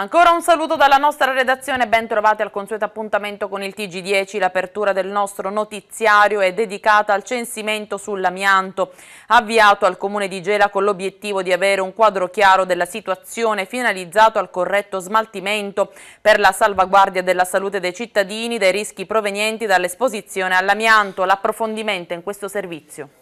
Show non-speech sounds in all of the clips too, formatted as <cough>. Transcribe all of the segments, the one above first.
Ancora un saluto dalla nostra redazione, ben trovati al consueto appuntamento con il TG10. L'apertura del nostro notiziario è dedicata al censimento sull'amianto, avviato al Comune di Gela con l'obiettivo di avere un quadro chiaro della situazione finalizzato al corretto smaltimento per la salvaguardia della salute dei cittadini dai rischi provenienti dall'esposizione all'amianto. L'approfondimento in questo servizio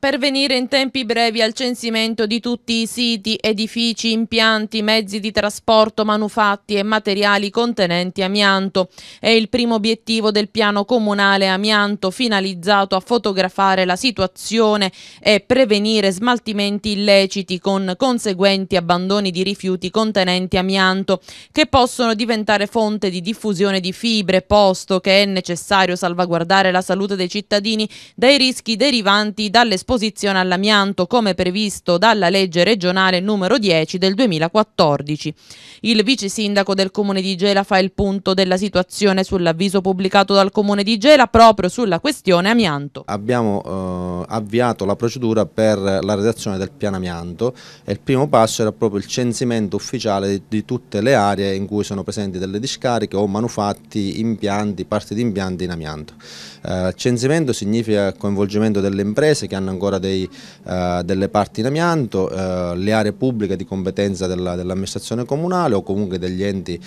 pervenire in tempi brevi al censimento di tutti i siti, edifici, impianti, mezzi di trasporto, manufatti e materiali contenenti amianto. È il primo obiettivo del piano comunale amianto finalizzato a fotografare la situazione e prevenire smaltimenti illeciti con conseguenti abbandoni di rifiuti contenenti amianto che possono diventare fonte di diffusione di fibre posto che è necessario salvaguardare la salute dei cittadini dai rischi derivanti dall'esposizione esposizione all'amianto come previsto dalla legge regionale numero 10 del 2014. Il vice sindaco del comune di Gela fa il punto della situazione sull'avviso pubblicato dal comune di Gela proprio sulla questione amianto. Abbiamo eh, avviato la procedura per la redazione del piano amianto e il primo passo era proprio il censimento ufficiale di, di tutte le aree in cui sono presenti delle discariche o manufatti, impianti, parti di impianti in amianto. Eh, censimento significa coinvolgimento delle imprese che hanno ancora dei, eh, delle parti in amianto, eh, le aree pubbliche di competenza dell'amministrazione comunale o comunque degli enti,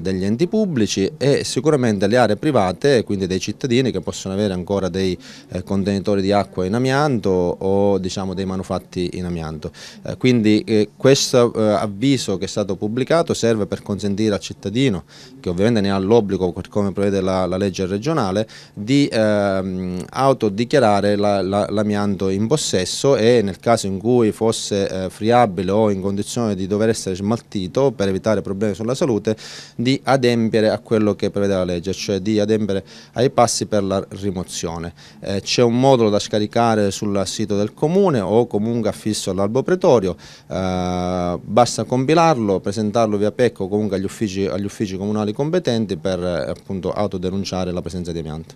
degli enti, pubblici e sicuramente le aree private, quindi dei cittadini che possono avere ancora dei contenitori di acqua in amianto o diciamo, dei manufatti in amianto. quindi questo avviso che è stato pubblicato serve per consentire al cittadino, che ovviamente ne ha l'obbligo come prevede la, la legge regionale, di ehm, autodichiarare l'amianto in possesso e nel caso in cui fosse eh, friabile o in condizione di dover essere smaltito per evitare problemi sulla salute di adempiere a quello che prevede la legge, cioè di adempiere ai passi per la rimozione. Eh, C'è un modulo da scaricare sul sito del comune o comunque affisso all'albo pretorio, eh, basta compilarlo, presentarlo via PEC o comunque agli uffici, agli uffici comunali competenti per eh, appunto autodenunciare la presenza di amianto.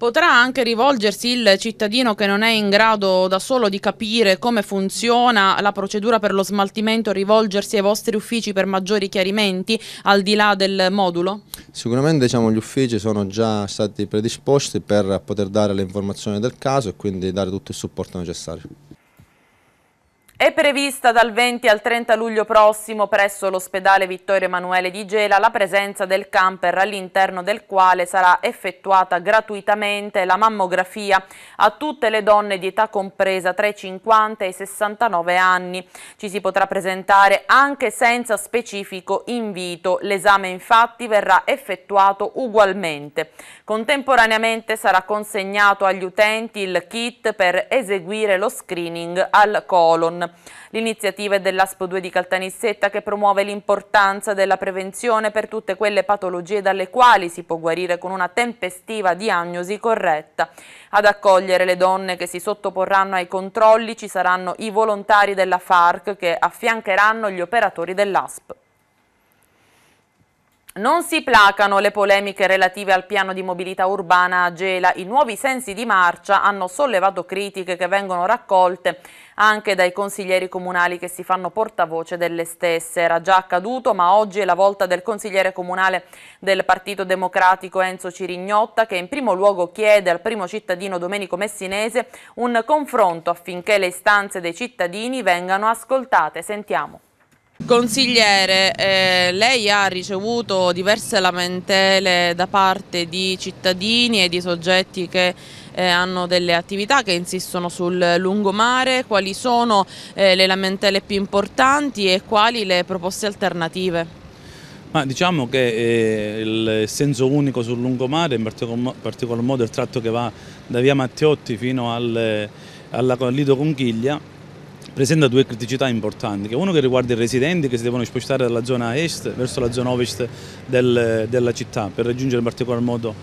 Potrà anche rivolgersi il cittadino che non è in grado da solo di capire come funziona la procedura per lo smaltimento, rivolgersi ai vostri uffici per maggiori chiarimenti al di là del modulo? Sicuramente diciamo, gli uffici sono già stati predisposti per poter dare le informazioni del caso e quindi dare tutto il supporto necessario. È prevista dal 20 al 30 luglio prossimo presso l'ospedale Vittorio Emanuele di Gela la presenza del camper all'interno del quale sarà effettuata gratuitamente la mammografia a tutte le donne di età compresa tra i 50 e i 69 anni. Ci si potrà presentare anche senza specifico invito. L'esame infatti verrà effettuato ugualmente. Contemporaneamente sarà consegnato agli utenti il kit per eseguire lo screening al colon. L'iniziativa è dell'Aspo 2 di Caltanissetta che promuove l'importanza della prevenzione per tutte quelle patologie dalle quali si può guarire con una tempestiva diagnosi corretta. Ad accogliere le donne che si sottoporranno ai controlli ci saranno i volontari della FARC che affiancheranno gli operatori dell'ASP. Non si placano le polemiche relative al piano di mobilità urbana a Gela. I nuovi sensi di marcia hanno sollevato critiche che vengono raccolte anche dai consiglieri comunali che si fanno portavoce delle stesse. Era già accaduto, ma oggi è la volta del consigliere comunale del Partito Democratico Enzo Cirignotta che in primo luogo chiede al primo cittadino Domenico Messinese un confronto affinché le istanze dei cittadini vengano ascoltate. Sentiamo. Consigliere, eh, lei ha ricevuto diverse lamentele da parte di cittadini e di soggetti che eh, hanno delle attività che insistono sul lungomare, quali sono eh, le lamentele più importanti e quali le proposte alternative? Ma diciamo che eh, il senso unico sul lungomare, in particolar modo il tratto che va da via Mattiotti fino al, alla Lido Conchiglia, presenta due criticità importanti, che uno che riguarda i residenti che si devono spostare dalla zona est verso la zona ovest del, della città per raggiungere in particolar modo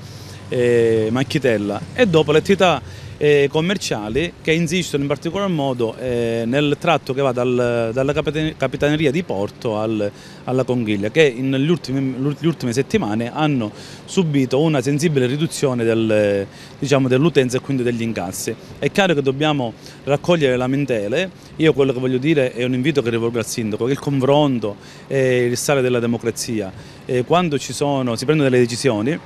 eh, Macchitella e dopo le attività eh, commerciali che insistono in particolar modo eh, nel tratto che va dal, dalla capitaneria di Porto al, alla Conghiglia che nelle ultime, settimane hanno subito una sensibile riduzione del, diciamo, dell'utenza e quindi degli incassi. È chiaro che dobbiamo raccogliere lamentele, io quello che voglio dire è un invito che rivolgo al sindaco, il confronto è il sale della democrazia, eh, quando ci sono, si prendono delle decisioni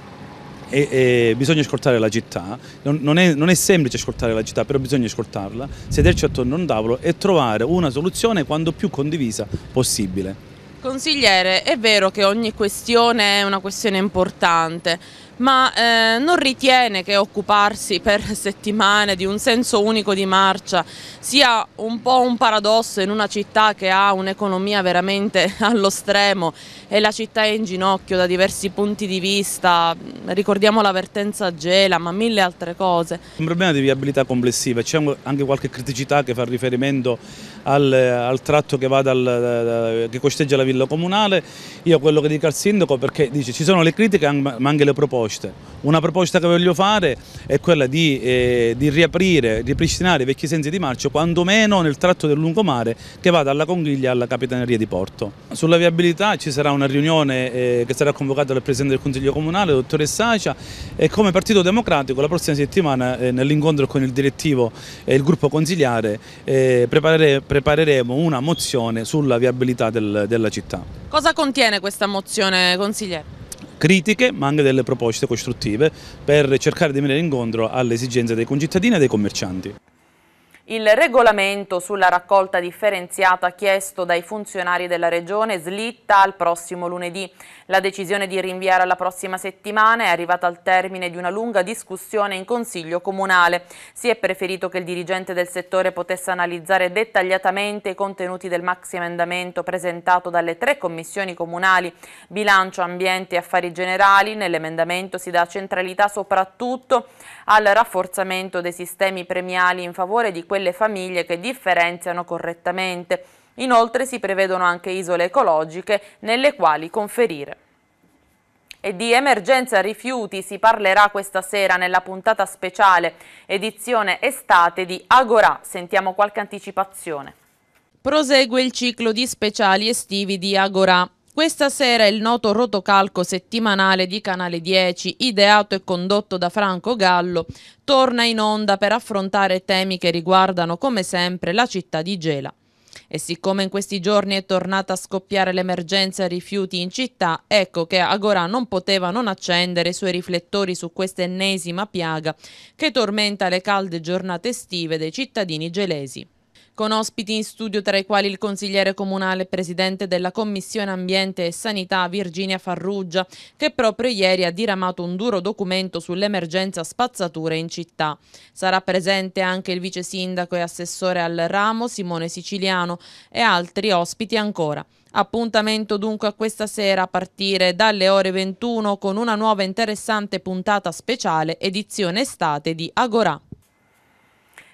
e, e bisogna ascoltare la città, non, non, è, non, è, semplice ascoltare la città, però bisogna ascoltarla, sederci attorno a un tavolo e trovare una soluzione quanto più condivisa possibile. Consigliere, è vero che ogni questione è una questione importante, ma eh, non ritiene che occuparsi per settimane di un senso unico di marcia sia un po' un paradosso in una città che ha un'economia veramente <laughs> allo stremo e la città è in ginocchio da diversi punti di vista, ricordiamo la vertenza Gela, ma mille altre cose. Un problema di viabilità complessiva, c'è anche qualche criticità che fa riferimento al, al tratto che, va dal, che costeggia la villa comunale, io quello che dico al sindaco perché dice ci sono le critiche ma anche le proposte, una proposta che voglio fare è quella di, eh, di riaprire, ripristinare i vecchi sensi di marcio quantomeno nel tratto del lungomare che va dalla Conghiglia alla Capitaneria di Porto. Sulla viabilità ci sarà un una riunione eh, che sarà convocata dal Presidente del Consiglio Comunale, dottore Sacia, e come Partito Democratico la prossima settimana eh, nell'incontro con il direttivo e il gruppo consigliare eh, preparere, prepareremo una mozione sulla viabilità del, della città. Cosa contiene questa mozione consigliere? critiche ma anche delle proposte costruttive per cercare di venire incontro alle esigenze dei concittadini e dei commercianti. Il regolamento sulla raccolta differenziata chiesto dai funzionari della Regione slitta al prossimo lunedì. La decisione di rinviare alla prossima settimana è arrivata al termine di una lunga discussione in Consiglio Comunale. Si è preferito che il dirigente del settore potesse analizzare dettagliatamente i contenuti del maxiemendamento presentato dalle tre commissioni comunali Bilancio, Ambiente e Affari Generali. Nell'emendamento si dà centralità soprattutto al rafforzamento dei sistemi premiali in favore di quelli quelle famiglie che differenziano correttamente. Inoltre si prevedono anche isole ecologiche nelle quali conferire. E di emergenza rifiuti si parlerà questa sera nella puntata speciale edizione estate di Agora. Sentiamo qualche anticipazione. Prosegue il ciclo di speciali estivi di Agora. Questa sera il noto rotocalco settimanale di Canale 10, ideato e condotto da Franco Gallo, torna in onda per affrontare temi che riguardano come sempre la città di Gela. E siccome in questi giorni è tornata a scoppiare l'emergenza rifiuti in città, ecco che Agora non poteva non accendere i suoi riflettori su questa ennesima piaga che tormenta le calde giornate estive dei cittadini gelesi con ospiti in studio tra i quali il consigliere comunale presidente della Commissione Ambiente e Sanità Virginia Farrugia, che proprio ieri ha diramato un duro documento sull'emergenza spazzature in città. Sarà presente anche il vice sindaco e assessore al ramo Simone Siciliano e altri ospiti ancora. Appuntamento dunque a questa sera a partire dalle ore 21 con una nuova interessante puntata speciale edizione estate di Agora.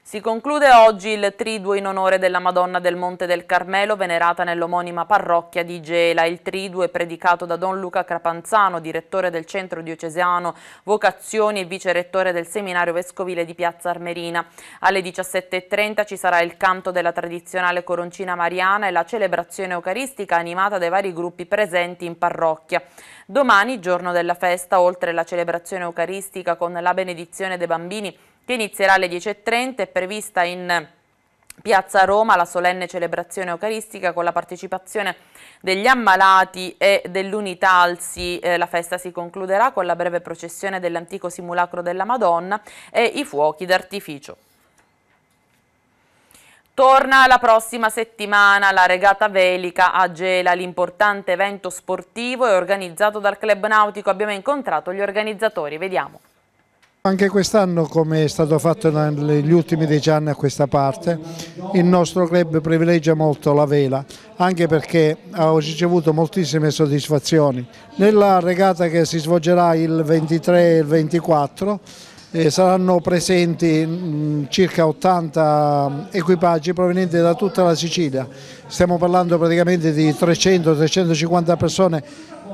Si conclude oggi il triduo in onore della Madonna del Monte del Carmelo, venerata nell'omonima parrocchia di Gela. Il triduo è predicato da Don Luca Crapanzano, direttore del Centro Diocesiano Vocazioni e vice rettore del Seminario Vescovile di Piazza Armerina. Alle 17.30 ci sarà il canto della tradizionale coroncina mariana e la celebrazione eucaristica animata dai vari gruppi presenti in parrocchia. Domani, giorno della festa, oltre alla celebrazione eucaristica con la benedizione dei bambini, che inizierà alle 10.30 è prevista in Piazza Roma la solenne celebrazione eucaristica con la partecipazione degli ammalati e dell'unità Alsi. Eh, la festa si concluderà con la breve processione dell'antico simulacro della Madonna e i fuochi d'artificio. Torna la prossima settimana la regata velica a Gela, l'importante evento sportivo è organizzato dal Club Nautico. Abbiamo incontrato gli organizzatori, vediamo. Anche quest'anno, come è stato fatto negli ultimi dieci anni a questa parte, il nostro club privilegia molto la vela, anche perché ha ricevuto moltissime soddisfazioni. Nella regata che si svolgerà il 23 e il 24 eh, saranno presenti mh, mm, circa 80 equipaggi provenienti da tutta la Sicilia. Stiamo parlando praticamente di 300-350 persone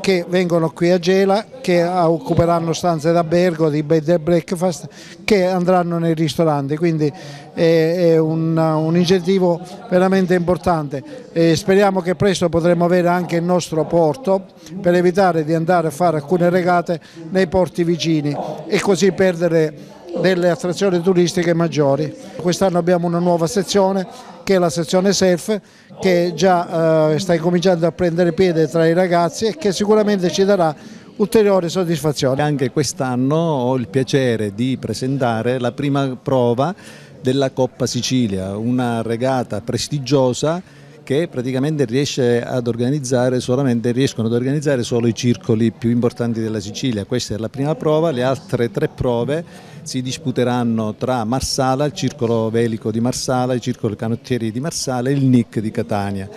che vengono qui a Gela, che occuperanno stanze d'albergo, di bed and breakfast, che andranno nei ristoranti, quindi è, un, un incentivo veramente importante. E speriamo che presto potremo avere anche il nostro porto per evitare di andare a fare alcune regate nei porti vicini e così perdere delle attrazioni turistiche maggiori. Quest'anno abbiamo una nuova sezione che è la sezione SELF, che già eh, sta cominciando a prendere piede tra i ragazzi e che sicuramente ci darà ulteriore soddisfazione. Anche quest'anno ho il piacere di presentare la prima prova della Coppa Sicilia, una regata prestigiosa che praticamente riescono ad organizzare solo i circoli più importanti della Sicilia. Questa è la prima prova, le altre tre prove si disputeranno tra Marsala, il circolo velico di Marsala, il circolo canottieri di Marsala e il NIC di Catania.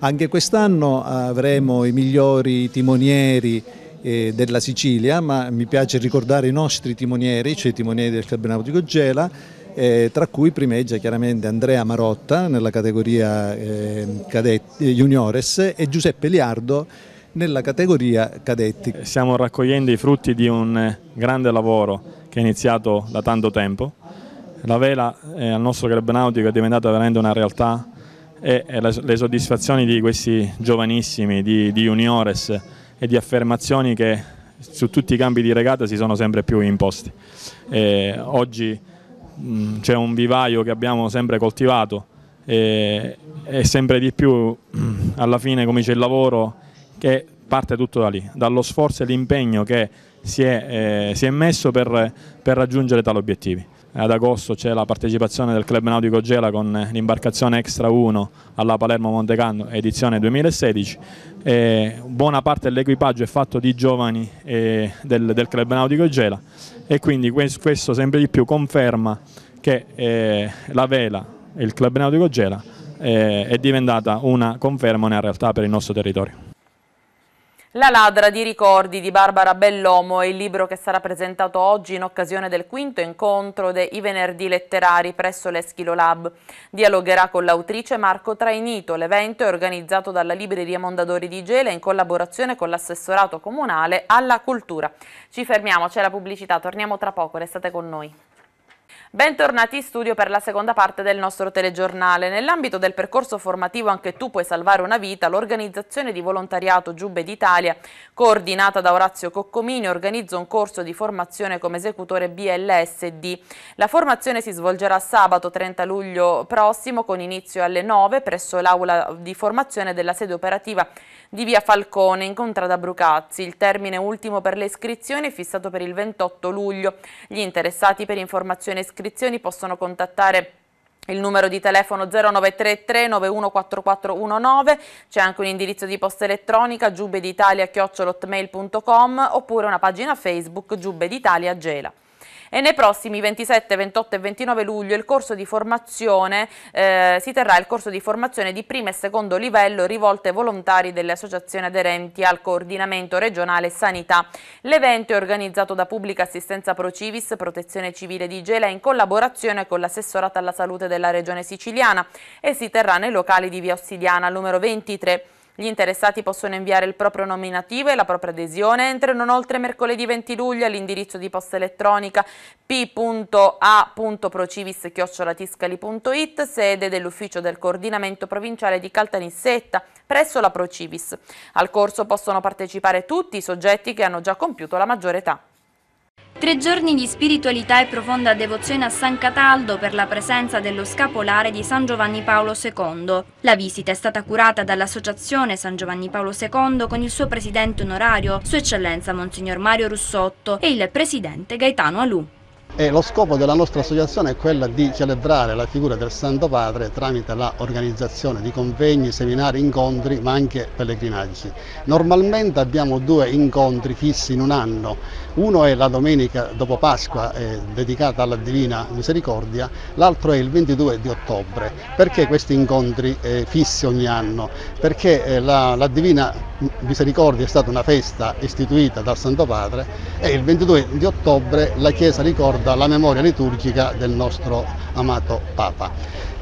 Anche quest'anno avremo i migliori timonieri eh, della Sicilia, ma mi piace ricordare i nostri timonieri, cioè i timonieri del Club Nautico Gela, eh, tra cui primeggia chiaramente Andrea Marotta nella categoria eh, cadetti, eh, juniores e Giuseppe Liardo nella categoria cadetti. Stiamo raccogliendo i frutti di un eh, grande lavoro che è iniziato da tanto tempo. La vela eh, al nostro club nautico è diventata veramente una realtà e, e la, le soddisfazioni di questi giovanissimi, di, di juniores e di affermazioni che su tutti i campi di regata si sono sempre più imposti. E oggi mm, c'è un vivaio che abbiamo sempre coltivato e, e sempre di più mm, alla fine come dice il lavoro che parte tutto da lì, dallo sforzo e l'impegno che si è, eh, si è messo per, per raggiungere tali obiettivi ad agosto c'è la partecipazione del Club Nautico Gela con l'imbarcazione Extra 1 alla Palermo Montecanno edizione 2016. E eh, buona parte dell'equipaggio è fatto di giovani eh, del, del, Club Nautico Gela e quindi questo sempre di più conferma che eh, la vela il Club Nautico Gela eh, è diventata una conferma, una realtà per il nostro territorio. La ladra di ricordi di Barbara Bellomo è il libro che sarà presentato oggi in occasione del quinto incontro dei Venerdì Letterari presso l'Eschilo Lab. Dialogherà con l'autrice Marco Trainito. L'evento è organizzato dalla Libreria Mondadori di Gela in collaborazione con l'assessorato comunale alla cultura. Ci fermiamo, c'è la pubblicità, torniamo tra poco, restate con noi. Bentornati in studio per la seconda parte del nostro telegiornale. Nell'ambito del percorso formativo Anche tu puoi salvare una vita, l'organizzazione di volontariato Giubbe d'Italia, coordinata da Orazio Coccomini, organizza un corso di formazione come esecutore BLSD. La formazione si svolgerà sabato 30 luglio prossimo con inizio alle 9 presso l'aula di formazione della sede operativa di via Falcone in contrada Brucazzi. Il termine ultimo per le iscrizioni è fissato per il 28 luglio. Gli interessati per informazioni e iscrizioni possono contattare il numero di telefono 0933 914419, c'è anche un indirizzo di posta elettronica giubeditalia.hotmail.com oppure una pagina Facebook Giubbe Gela. E nei prossimi 27, 28 e 29 luglio il corso di formazione eh, si terrà il corso di formazione di primo e secondo livello rivolte ai volontari delle associazioni aderenti al coordinamento regionale sanità. L'evento è organizzato da Pubblica Assistenza Procivis, Protezione Civile di Gela in collaborazione con l'assessorata alla salute della regione siciliana e si terrà nei locali di via Ossidiana numero 23. Gli interessati possono inviare il proprio nominativo e la propria adesione entrano oltre mercoledì 20 luglio all'indirizzo di posta elettronica p.a.procivis.it, sede dell'ufficio del coordinamento provinciale di Caltanissetta, presso la Procivis. Al corso possono partecipare tutti i soggetti che hanno già compiuto la maggiore età. Tre giorni di spiritualità e profonda devozione a San Cataldo per la presenza dello scapolare di San Giovanni Paolo II. La visita è stata curata dall'Associazione San Giovanni Paolo II con il suo presidente onorario, Sua Eccellenza Monsignor Mario Russotto e il presidente Gaetano Alù. E lo scopo della nostra associazione è quello di celebrare la figura del Santo Padre tramite l'organizzazione di convegni, seminari, incontri, ma anche pellegrinaggi. Normalmente abbiamo due incontri fissi in un anno. Uno è la domenica dopo Pasqua, eh, dedicata alla Divina Misericordia, l'altro è il 22 di ottobre. Perché questi incontri eh, fissi ogni anno? Perché eh, la, la Divina Misericordia è stata una festa istituita dal Santo Padre e il 22 di ottobre la Chiesa ricorda ricorda la memoria liturgica del nostro amato Papa.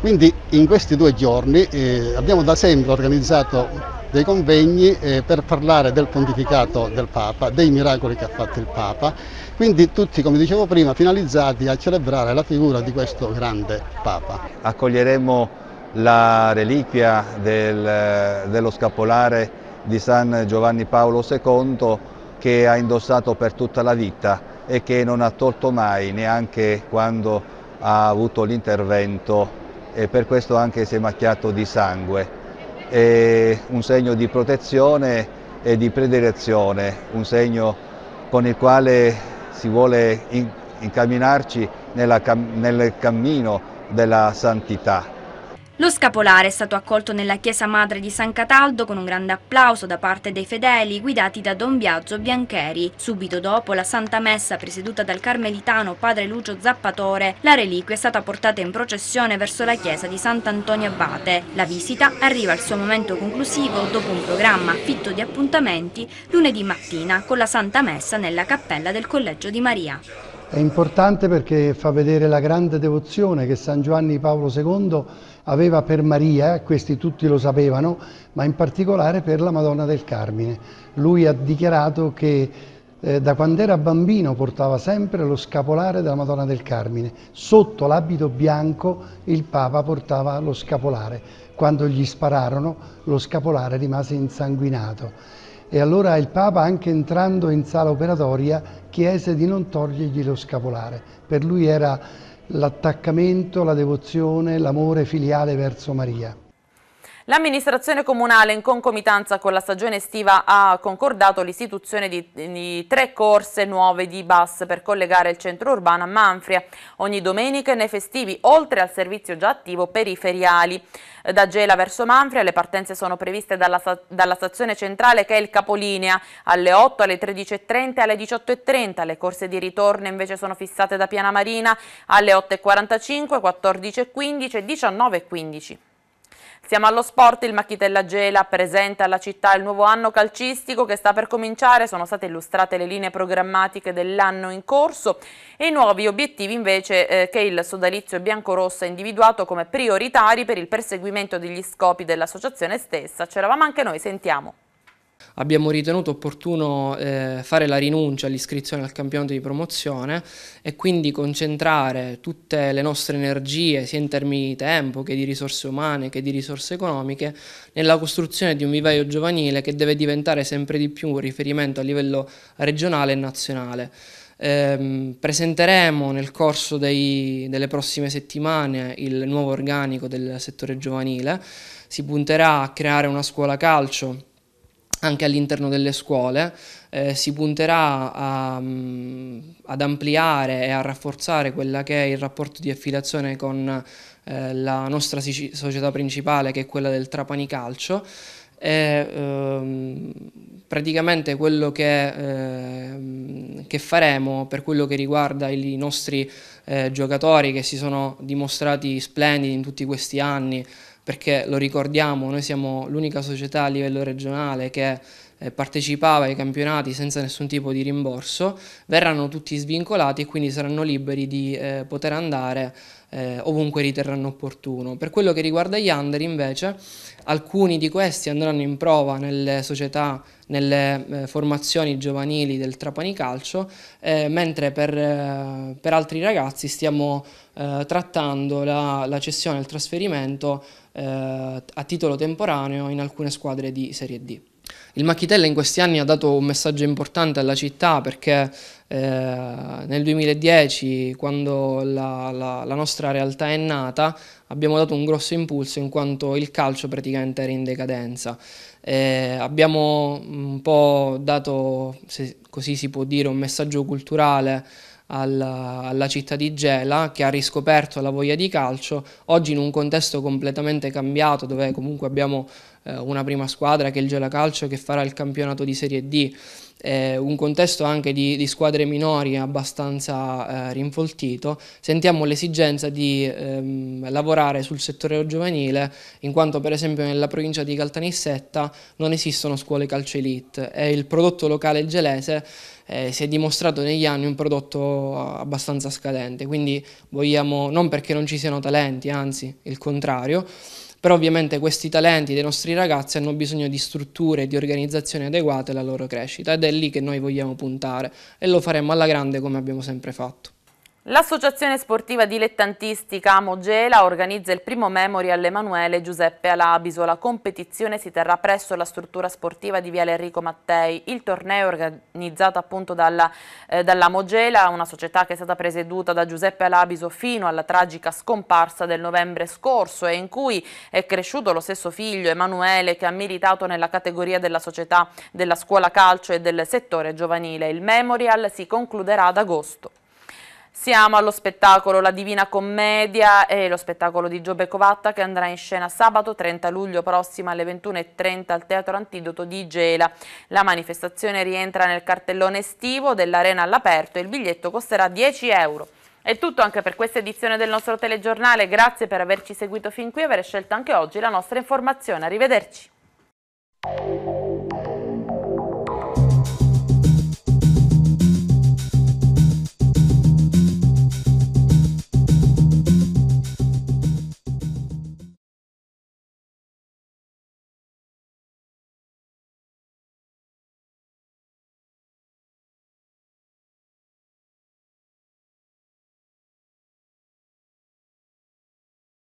Quindi in questi due giorni eh, abbiamo da sempre organizzato dei convegni eh, per parlare del pontificato del Papa, dei miracoli che ha fatto il Papa, quindi tutti, come dicevo prima, finalizzati a celebrare la figura di questo grande Papa. Accoglieremo la reliquia del, eh, dello scapolare di San Giovanni Paolo II che ha indossato per tutta la vita e che non ha tolto mai neanche quando ha avuto l'intervento e per questo anche si è macchiato di sangue. È un segno di protezione e di predilezione, un segno con il quale si vuole incamminarci nel cammino della santità. Lo scapolare è stato accolto nella chiesa madre di San Cataldo con un grande applauso da parte dei fedeli guidati da Don Biagio Biancheri. Subito dopo la Santa Messa presieduta dal carmelitano padre Lucio Zappatore, la reliquia è stata portata in processione verso la chiesa di Sant'Antonio Abate. La visita arriva al suo momento conclusivo dopo un programma fitto di appuntamenti lunedì mattina con la Santa Messa nella cappella del Collegio di Maria. È importante perché fa vedere la grande devozione che San Giovanni Paolo II aveva per Maria, eh, questi tutti lo sapevano, ma in particolare per la Madonna del Carmine. Lui ha dichiarato che eh, da quando era bambino portava sempre lo scapolare della Madonna del Carmine. Sotto l'abito bianco il Papa portava lo scapolare. Quando gli spararono lo scapolare rimase insanguinato e allora il Papa, anche entrando in sala operatoria, chiese di non togliergli lo scapolare. Per lui era l'attaccamento, la devozione, l'amore filiale verso Maria. L'amministrazione comunale in concomitanza con la stagione estiva ha concordato l'istituzione di, di, tre corse nuove di bus per collegare il centro urbano a Manfria ogni domenica e nei festivi oltre al servizio già attivo periferiali. Da Gela verso Manfria le partenze sono previste dalla, dalla stazione centrale che è il capolinea alle 8, alle 13.30 e alle 18.30. Le corse di ritorno invece sono fissate da Piana Marina alle 8.45, 14.15 e 19.15. Siamo allo sport, il Macchitella Gela presenta alla città il nuovo anno calcistico che sta per cominciare, sono state illustrate le linee programmatiche dell'anno in corso e i nuovi obiettivi invece eh, che il sodalizio biancorosso ha individuato come prioritari per il perseguimento degli scopi dell'associazione stessa. C'eravamo anche noi, sentiamo. Abbiamo ritenuto opportuno eh, fare la rinuncia all'iscrizione al campionato di promozione e quindi concentrare tutte le nostre energie, sia in termini di tempo che di risorse umane che di risorse economiche, nella costruzione di un vivaio giovanile che deve diventare sempre di più un riferimento a livello regionale e nazionale. Eh, presenteremo nel corso dei, delle prossime settimane il nuovo organico del settore giovanile, si punterà a creare una scuola calcio anche all'interno delle scuole, eh, si punterà a, mm, ad ampliare e a rafforzare quella che è il rapporto di affiliazione con eh, la nostra società principale che è quella del Trapani Calcio e ehm, praticamente quello che, ehm, che, faremo per quello che riguarda i nostri eh, giocatori che si sono dimostrati splendidi in tutti questi anni perché lo ricordiamo, noi siamo l'unica società a livello regionale che eh, partecipava ai campionati senza nessun tipo di rimborso, verranno tutti svincolati e quindi saranno liberi di eh, poter andare eh, ovunque riterranno opportuno. Per quello che riguarda gli under invece, alcuni di questi andranno in prova nelle società, nelle eh, formazioni giovanili del Trapani Calcio, eh, mentre per, eh, per, altri ragazzi stiamo eh, trattando la, la, cessione il trasferimento eh, a titolo temporaneo in alcune squadre di Serie D. Il Macchitella in questi anni ha dato un messaggio importante alla città perché eh, nel 2010, quando la, la, la, nostra realtà è nata, abbiamo dato un grosso impulso in quanto il calcio praticamente era in decadenza. Eh, abbiamo un po' dato, se così si può dire, un messaggio culturale alla, alla, città di Gela che ha riscoperto la voglia di calcio, oggi in un contesto completamente cambiato dove comunque abbiamo eh, una prima squadra che è il Gela Calcio che farà il campionato di Serie D, eh, un contesto anche di, di squadre minori abbastanza eh, rinfoltito, sentiamo l'esigenza di ehm, lavorare sul settore giovanile in quanto per esempio nella provincia di Caltanissetta non esistono scuole calcio elite e il prodotto locale gelese eh, si è dimostrato negli anni un prodotto abbastanza scadente, quindi vogliamo, non perché non ci siano talenti, anzi il contrario, però ovviamente questi talenti dei nostri ragazzi hanno bisogno di strutture e di organizzazioni adeguate alla loro crescita ed è lì che noi vogliamo puntare e lo faremo alla grande come abbiamo sempre fatto. L'associazione sportiva dilettantistica Mogela organizza il primo Memorial Emanuele Giuseppe Alabiso. La competizione si terrà presso la struttura sportiva di Viale Enrico Mattei. Il torneo è organizzato appunto dalla, eh, dalla Mogela, una società che è stata presieduta da Giuseppe Alabiso fino alla tragica scomparsa del novembre scorso e in cui è cresciuto lo stesso figlio Emanuele che ha militato nella categoria della società della scuola calcio e del settore giovanile. Il Memorial si concluderà ad agosto. Siamo allo spettacolo La Divina Commedia e lo spettacolo di Giobbe Covatta che andrà in scena sabato 30 luglio prossimo alle 21.30 al Teatro Antidoto di Gela. La manifestazione rientra nel cartellone estivo dell'Arena all'aperto e il biglietto costerà 10 euro. È tutto anche per questa edizione del nostro telegiornale, grazie per averci seguito fin qui e aver scelto anche oggi la nostra informazione. Arrivederci.